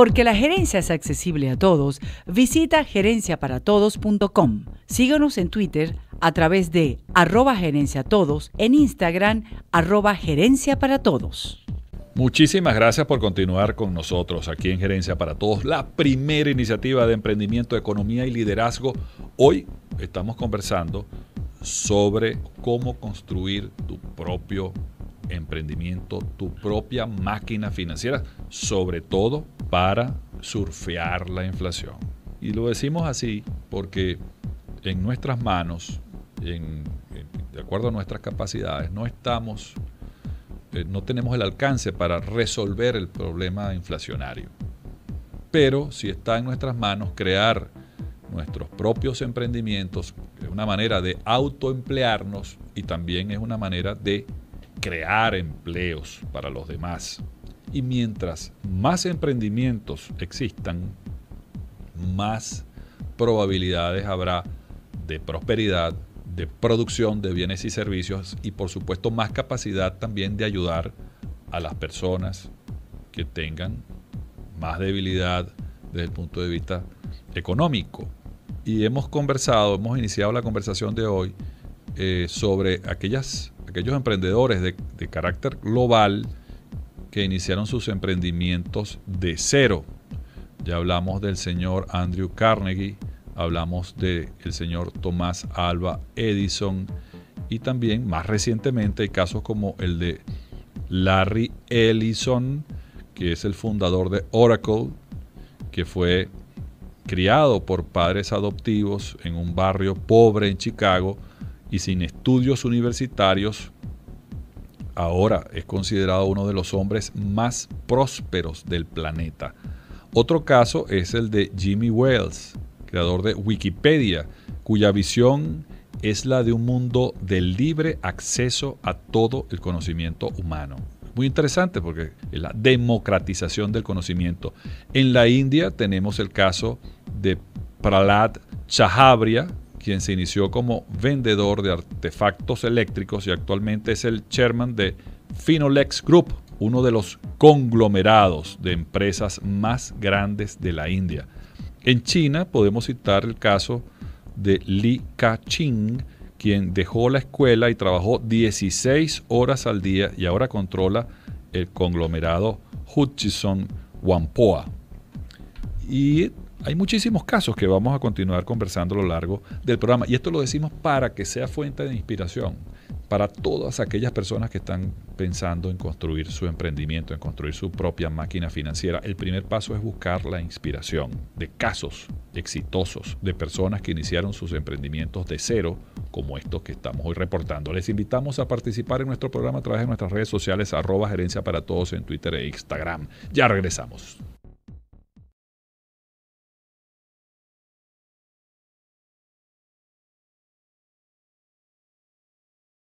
Porque la gerencia es accesible a todos, visita gerenciaparatodos.com. Síguenos en Twitter a través de arroba gerenciatodos, en Instagram arroba gerencia todos. Muchísimas gracias por continuar con nosotros aquí en Gerencia para Todos, la primera iniciativa de emprendimiento, economía y liderazgo. Hoy estamos conversando sobre cómo construir tu propio emprendimiento, tu propia máquina financiera, sobre todo para surfear la inflación. Y lo decimos así porque en nuestras manos, de acuerdo a nuestras capacidades, no estamos, eh, no tenemos el alcance para resolver el problema inflacionario. Pero si está en nuestras manos crear nuestros propios emprendimientos, es una manera de autoemplearnos y también es una manera de crear empleos para los demás. Y mientras más emprendimientos existan, más probabilidades habrá de prosperidad, de producción de bienes y servicios y por supuesto más capacidad también de ayudar a las personas que tengan más debilidad desde el punto de vista económico. Y hemos conversado, hemos iniciado la conversación de hoy eh, sobre aquellas, aquellos emprendedores de carácter global, que iniciaron sus emprendimientos de cero. Ya hablamos del señor Andrew Carnegie, hablamos del señor Tomás Alba Edison y también más recientemente hay casos como el de Larry Ellison, que es el fundador de Oracle, que fue criado por padres adoptivos en un barrio pobre en Chicago y sin estudios universitarios, ahora es considerado uno de los hombres más prósperos del planeta. Otro caso es el de Jimmy Wells, creador de Wikipedia, cuya visión es la de un mundo de libre acceso a todo el conocimiento humano. Muy interesante porque es la democratización del conocimiento. En la India tenemos el caso de Pralat Chahabria, quien se inició como vendedor de artefactos eléctricos y actualmente es el chairman de Finolex Group, uno de los conglomerados de empresas más grandes de la India. En China podemos citar el caso de Li Ka-ching, quien dejó la escuela y trabajó 16 horas al día y ahora controla el conglomerado Hutchison Wampoa. Y hay muchísimos casos que vamos a continuar conversando a lo largo del programa. Y esto lo decimos para que sea fuente de inspiración para todas aquellas personas que están pensando en construir su emprendimiento, en construir su propia máquina financiera. El primer paso es buscar la inspiración de casos exitosos, de personas que iniciaron sus emprendimientos de cero, como estos que estamos hoy reportando. Les invitamos a participar en nuestro programa a través de nuestras redes sociales, arroba gerencia para todos en Twitter e Instagram. Ya regresamos.